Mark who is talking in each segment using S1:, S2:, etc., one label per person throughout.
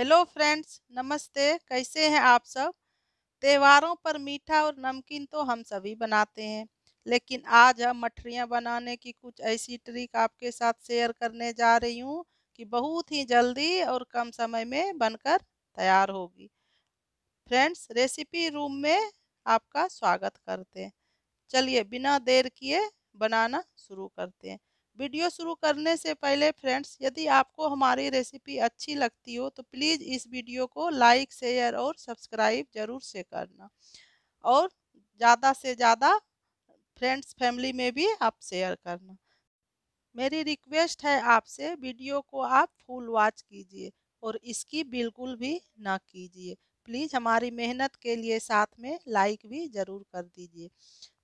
S1: hello friends नमस्ते कैसे हैं आप सब त्योहारों पर मीठा और नमकीन तो हम सभी बनाते हैं लेकिन आज हम मठरियाँ बनाने की कुछ ऐसी ट्रिक आपके साथ शेयर करने जा रही हूँ कि बहुत ही जल्दी और कम समय में बनकर तैयार होगी फ्रेंड्स रेसिपी रूम में आपका स्वागत करते हैं चलिए बिना देर किए बनाना शुरू करते हैं वीडियो शुरू करने से पहले फ्रेंड्स यदि आपको हमारी रेसिपी अच्छी लगती हो तो प्लीज़ इस वीडियो को लाइक शेयर और सब्सक्राइब ज़रूर से करना और ज़्यादा से ज़्यादा फ्रेंड्स फैमिली में भी आप शेयर करना मेरी रिक्वेस्ट है आपसे वीडियो को आप फुल वॉच कीजिए और इसकी बिल्कुल भी ना कीजिए प्लीज़ हमारी मेहनत के लिए साथ में लाइक भी ज़रूर कर दीजिए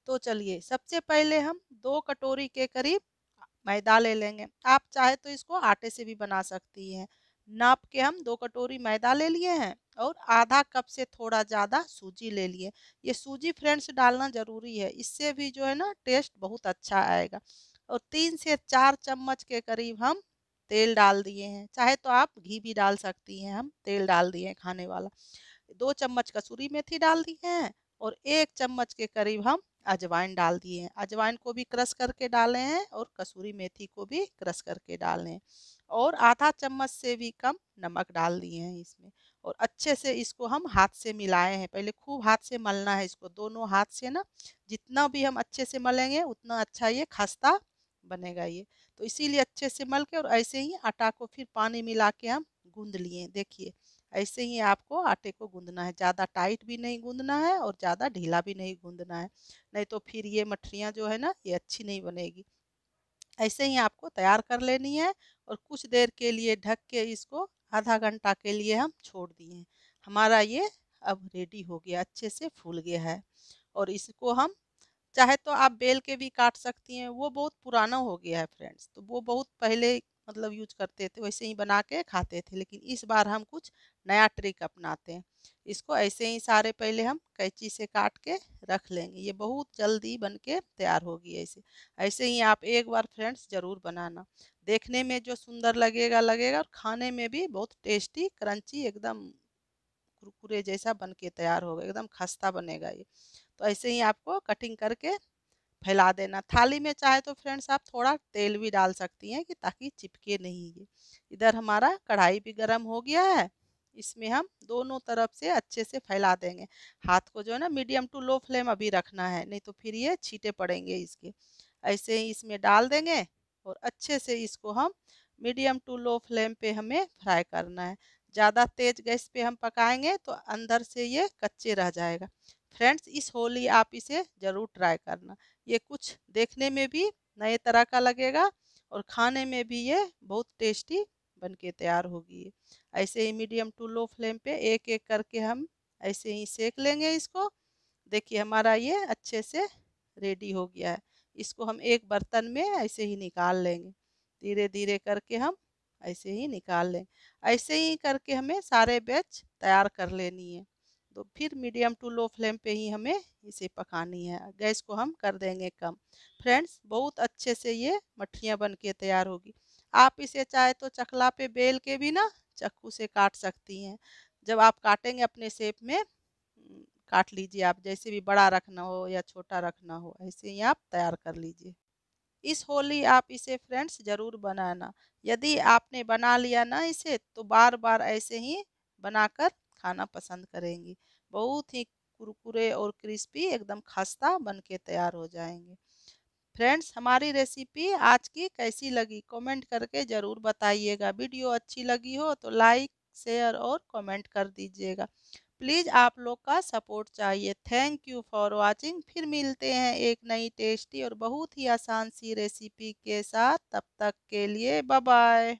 S1: तो चलिए सबसे पहले हम दो कटोरी के करीब मैदा ले लेंगे आप चाहे तो इसको आटे से भी बना सकती हैं नाप के हम दो कटोरी मैदा ले लिए हैं और आधा कप से थोड़ा ज़्यादा सूजी ले लिए ये सूजी फ्रेंड्स डालना ज़रूरी है इससे भी जो है ना टेस्ट बहुत अच्छा आएगा और तीन से चार चम्मच के करीब हम तेल डाल दिए हैं चाहे तो आप घी भी डाल सकती हैं हम तेल डाल दिए हैं खाने वाला दो चम्मच कसूरी मेथी डाल दिए हैं और एक चम्मच के करीब हम अजवाइन डाल दिए हैं अजवाइन को भी क्रश करके डाले हैं और कसूरी मेथी को भी क्रश करके डाले हैं और आधा चम्मच से भी कम नमक डाल दिए हैं इसमें और अच्छे से इसको हम हाथ से मिलाए हैं पहले खूब हाथ से मलना है इसको दोनों हाथ से ना जितना भी हम अच्छे से मलेंगे उतना अच्छा ये खस्ता बनेगा ये तो इसीलिए अच्छे से मल के और ऐसे ही आटा को फिर पानी मिला के हम गूंद लिए देखिए ऐसे ही आपको आटे को गूंदना है ज़्यादा टाइट भी नहीं गूंदना है और ज़्यादा ढीला भी नहीं गूंदना है नहीं तो फिर ये मठरियाँ जो है ना ये अच्छी नहीं बनेगी ऐसे ही आपको तैयार कर लेनी है और कुछ देर के लिए ढक के इसको आधा घंटा के लिए हम छोड़ दिए हमारा ये अब रेडी हो गया अच्छे से फूल गया है और इसको हम चाहे तो आप बेल के भी काट सकती हैं वो बहुत पुराना हो गया है फ्रेंड्स तो वो बहुत पहले मतलब यूज करते थे वैसे ही बना के खाते थे लेकिन इस बार हम कुछ नया ट्रिक अपनाते हैं इसको ऐसे ही सारे पहले हम कैंची से काट के रख लेंगे ये बहुत जल्दी बन के तैयार होगी ऐसे ऐसे ही आप एक बार फ्रेंड्स ज़रूर बनाना देखने में जो सुंदर लगेगा लगेगा और खाने में भी बहुत टेस्टी क्रंची एकदम कुरकुरे जैसा बन के तैयार होगा एकदम खस्ता बनेगा ये तो ऐसे ही आपको कटिंग करके फैला देना थाली में चाहे तो फ्रेंड्स आप थोड़ा तेल भी डाल सकती हैं कि ताकि चिपके नहीं ये इधर हमारा कढ़ाई भी गर्म हो गया है इसमें हम दोनों तरफ से अच्छे से फैला देंगे हाथ को जो है ना मीडियम टू लो फ्लेम अभी रखना है नहीं तो फिर ये छीटे पड़ेंगे इसके ऐसे ही इसमें डाल देंगे और अच्छे से इसको हम मीडियम टू लो फ्लेम पे हमें फ्राई करना है ज़्यादा तेज गैस पे हम पकाएंगे तो अंदर से ये कच्चे रह जाएगा फ्रेंड्स इस होली आप इसे ज़रूर ट्राई करना ये कुछ देखने में भी नए तरह का लगेगा और खाने में भी ये बहुत टेस्टी बन के तैयार होगी ऐसे ही मीडियम टू लो फ्लेम पे एक एक करके हम ऐसे ही सेक लेंगे इसको देखिए हमारा ये अच्छे से रेडी हो गया है इसको हम एक बर्तन में ऐसे ही निकाल लेंगे धीरे धीरे करके हम ऐसे ही निकाल लें ऐसे ही करके हमें सारे बैच तैयार कर लेनी है तो फिर मीडियम टू लो फ्लेम पे ही हमें इसे पकानी है गैस को हम कर देंगे कम फ्रेंड्स बहुत अच्छे से ये मठियाँ बन के तैयार होगी आप इसे चाहे तो चकला पे बेल के भी ना चक्कू से काट सकती हैं जब आप काटेंगे अपने सेप में काट लीजिए आप जैसे भी बड़ा रखना हो या छोटा रखना हो ऐसे ही आप तैयार कर लीजिए इस होली आप इसे फ्रेंड्स ज़रूर बनाना यदि आपने बना लिया ना इसे तो बार बार ऐसे ही बनाकर खाना पसंद करेंगी बहुत ही कुरकुरे और क्रिस्पी एकदम खस्ता बन के तैयार हो जाएंगे फ्रेंड्स हमारी रेसिपी आज की कैसी लगी कमेंट करके ज़रूर बताइएगा वीडियो अच्छी लगी हो तो लाइक शेयर और कमेंट कर दीजिएगा प्लीज़ आप लोग का सपोर्ट चाहिए थैंक यू फॉर वाचिंग फिर मिलते हैं एक नई टेस्टी और बहुत ही आसान सी रेसिपी के साथ तब तक के लिए बाय